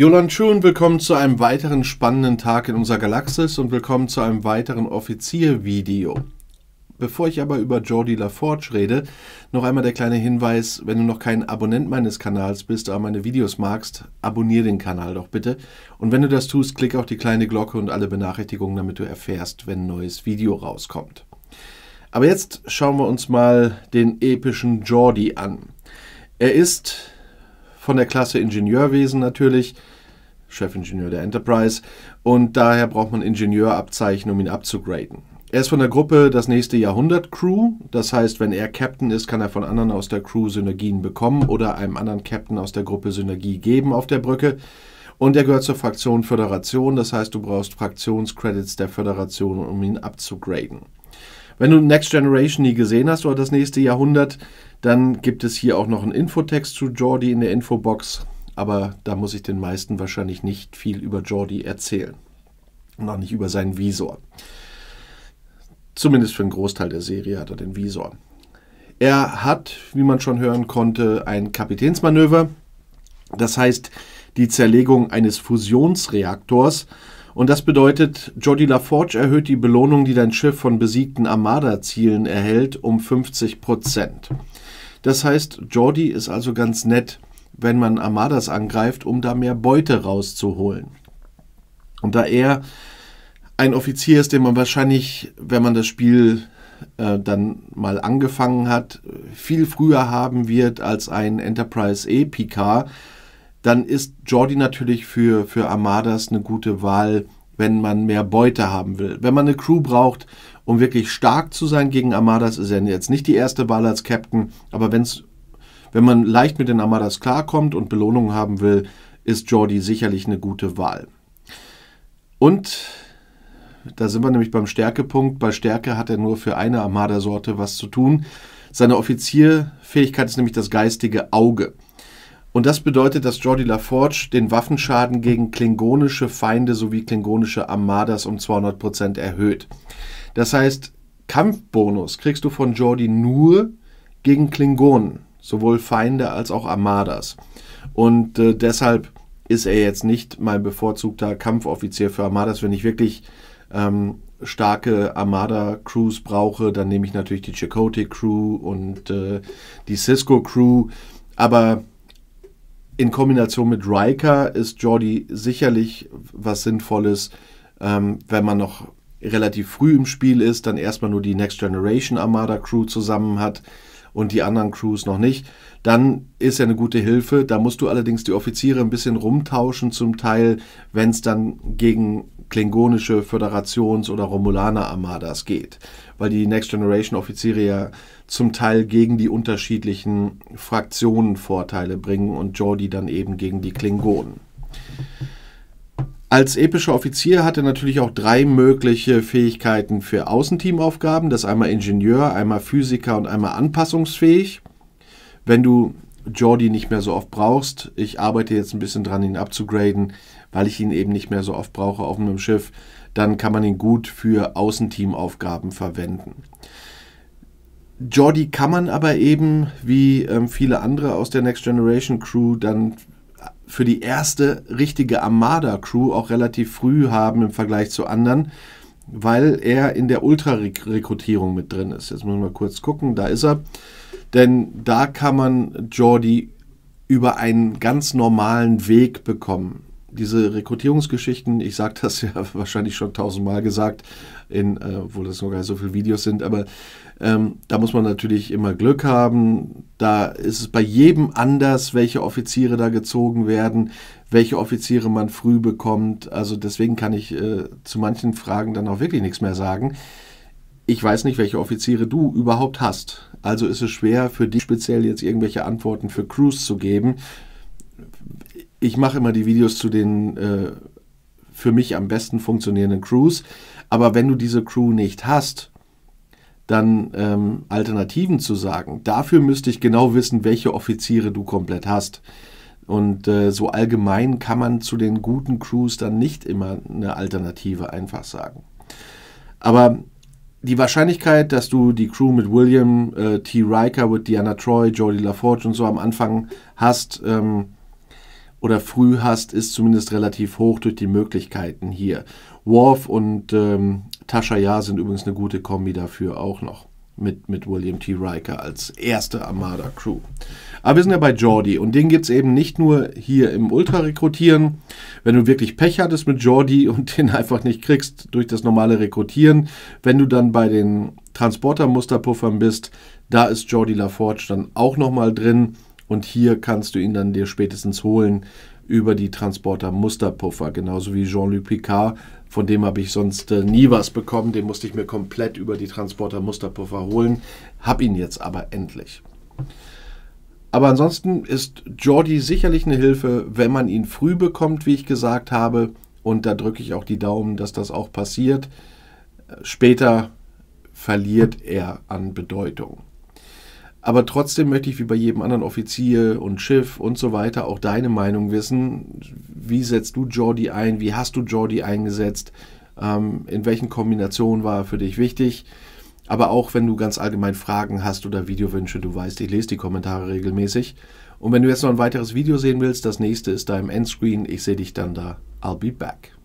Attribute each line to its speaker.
Speaker 1: Jolan Truen, willkommen zu einem weiteren spannenden Tag in unserer Galaxis und willkommen zu einem weiteren Offizier-Video. Bevor ich aber über Jordi LaForge rede, noch einmal der kleine Hinweis, wenn du noch kein Abonnent meines Kanals bist, aber meine Videos magst, abonniere den Kanal doch bitte. Und wenn du das tust, klick auf die kleine Glocke und alle Benachrichtigungen, damit du erfährst, wenn ein neues Video rauskommt. Aber jetzt schauen wir uns mal den epischen Jordi an. Er ist von der Klasse Ingenieurwesen natürlich. Chefingenieur der Enterprise. Und daher braucht man Ingenieurabzeichen, um ihn abzugraden. Er ist von der Gruppe das nächste Jahrhundert Crew. Das heißt, wenn er Captain ist, kann er von anderen aus der Crew Synergien bekommen oder einem anderen Captain aus der Gruppe Synergie geben auf der Brücke. Und er gehört zur Fraktion Föderation. Das heißt, du brauchst Fraktionscredits der Föderation, um ihn abzugraden. Wenn du Next Generation nie gesehen hast oder das nächste Jahrhundert, dann gibt es hier auch noch einen Infotext zu Jordi in der Infobox. Aber da muss ich den meisten wahrscheinlich nicht viel über Jordi erzählen. Noch nicht über seinen Visor. Zumindest für einen Großteil der Serie hat er den Visor. Er hat, wie man schon hören konnte, ein Kapitänsmanöver. Das heißt, die Zerlegung eines Fusionsreaktors und das bedeutet, Jody LaForge erhöht die Belohnung, die dein Schiff von besiegten Armada-Zielen erhält, um 50 Prozent. Das heißt, Jordi ist also ganz nett, wenn man Armadas angreift, um da mehr Beute rauszuholen. Und da er ein Offizier ist, den man wahrscheinlich, wenn man das Spiel äh, dann mal angefangen hat, viel früher haben wird als ein Enterprise E Picard, dann ist Jordi natürlich für, für Armadas eine gute Wahl, wenn man mehr Beute haben will. Wenn man eine Crew braucht, um wirklich stark zu sein gegen Armadas, ist er jetzt nicht die erste Wahl als Captain, aber wenn's, wenn man leicht mit den Armadas klarkommt und Belohnungen haben will, ist Jordi sicherlich eine gute Wahl. Und da sind wir nämlich beim Stärkepunkt. Bei Stärke hat er nur für eine Armada-Sorte was zu tun. Seine Offizierfähigkeit ist nämlich das geistige Auge. Und das bedeutet, dass Jordi LaForge den Waffenschaden gegen klingonische Feinde sowie klingonische Armadas um 200% Prozent erhöht. Das heißt, Kampfbonus kriegst du von Jordi nur gegen Klingonen, sowohl Feinde als auch Armadas. Und äh, deshalb ist er jetzt nicht mein bevorzugter Kampfoffizier für Armadas. Wenn ich wirklich ähm, starke Armada-Crews brauche, dann nehme ich natürlich die Chakotay-Crew und äh, die Cisco-Crew. Aber in Kombination mit Riker ist Jordi sicherlich was Sinnvolles, ähm, wenn man noch relativ früh im Spiel ist, dann erstmal nur die Next Generation Armada Crew zusammen hat und die anderen Crews noch nicht, dann ist ja eine gute Hilfe. Da musst du allerdings die Offiziere ein bisschen rumtauschen, zum Teil, wenn es dann gegen klingonische Föderations- oder Romulaner-Armadas geht, weil die Next Generation-Offiziere ja zum Teil gegen die unterschiedlichen Fraktionen Vorteile bringen und Jordi dann eben gegen die Klingonen. Als epischer Offizier hat er natürlich auch drei mögliche Fähigkeiten für Außenteamaufgaben. Das ist einmal Ingenieur, einmal Physiker und einmal anpassungsfähig. Wenn du Jordi nicht mehr so oft brauchst, ich arbeite jetzt ein bisschen dran, ihn abzugraden, weil ich ihn eben nicht mehr so oft brauche auf einem Schiff, dann kann man ihn gut für Außenteamaufgaben verwenden. Jordi kann man aber eben, wie ähm, viele andere aus der Next Generation Crew, dann für die erste richtige Armada-Crew auch relativ früh haben im Vergleich zu anderen, weil er in der Ultra-Rekrutierung mit drin ist. Jetzt müssen wir kurz gucken, da ist er. Denn da kann man Jordi über einen ganz normalen Weg bekommen diese Rekrutierungsgeschichten, ich sage das ja wahrscheinlich schon tausendmal gesagt, in, äh, obwohl das nur gar so viele Videos sind, aber ähm, da muss man natürlich immer Glück haben. Da ist es bei jedem anders, welche Offiziere da gezogen werden, welche Offiziere man früh bekommt. Also deswegen kann ich äh, zu manchen Fragen dann auch wirklich nichts mehr sagen. Ich weiß nicht, welche Offiziere du überhaupt hast. Also ist es schwer für dich speziell jetzt irgendwelche Antworten für Crews zu geben, ich mache immer die Videos zu den äh, für mich am besten funktionierenden Crews. Aber wenn du diese Crew nicht hast, dann ähm, Alternativen zu sagen. Dafür müsste ich genau wissen, welche Offiziere du komplett hast. Und äh, so allgemein kann man zu den guten Crews dann nicht immer eine Alternative einfach sagen. Aber die Wahrscheinlichkeit, dass du die Crew mit William, äh, T. Riker, mit Diana Troy, Jodie LaForge und so am Anfang hast, ähm, oder früh hast, ist zumindest relativ hoch durch die Möglichkeiten hier. Worf und ähm, Tasha Ja sind übrigens eine gute Kombi dafür auch noch. Mit, mit William T. Riker als erste Armada-Crew. Aber wir sind ja bei Jordi und den gibt es eben nicht nur hier im Ultra-Rekrutieren. Wenn du wirklich Pech hattest mit Jordi und den einfach nicht kriegst durch das normale Rekrutieren, wenn du dann bei den Transporter-Musterpuffern bist, da ist Jordi LaForge dann auch nochmal drin. Und hier kannst du ihn dann dir spätestens holen über die Transporter Musterpuffer, genauso wie Jean-Luc Picard. Von dem habe ich sonst äh, nie was bekommen. Den musste ich mir komplett über die Transporter Musterpuffer holen. Hab ihn jetzt aber endlich. Aber ansonsten ist Jordi sicherlich eine Hilfe, wenn man ihn früh bekommt, wie ich gesagt habe. Und da drücke ich auch die Daumen, dass das auch passiert. Später verliert er an Bedeutung. Aber trotzdem möchte ich wie bei jedem anderen Offizier und Schiff und so weiter auch deine Meinung wissen. Wie setzt du Jordi ein? Wie hast du Jordi eingesetzt? Ähm, in welchen Kombinationen war er für dich wichtig? Aber auch wenn du ganz allgemein Fragen hast oder Videowünsche, du weißt, ich lese die Kommentare regelmäßig. Und wenn du jetzt noch ein weiteres Video sehen willst, das nächste ist da im Endscreen. Ich sehe dich dann da. I'll be back.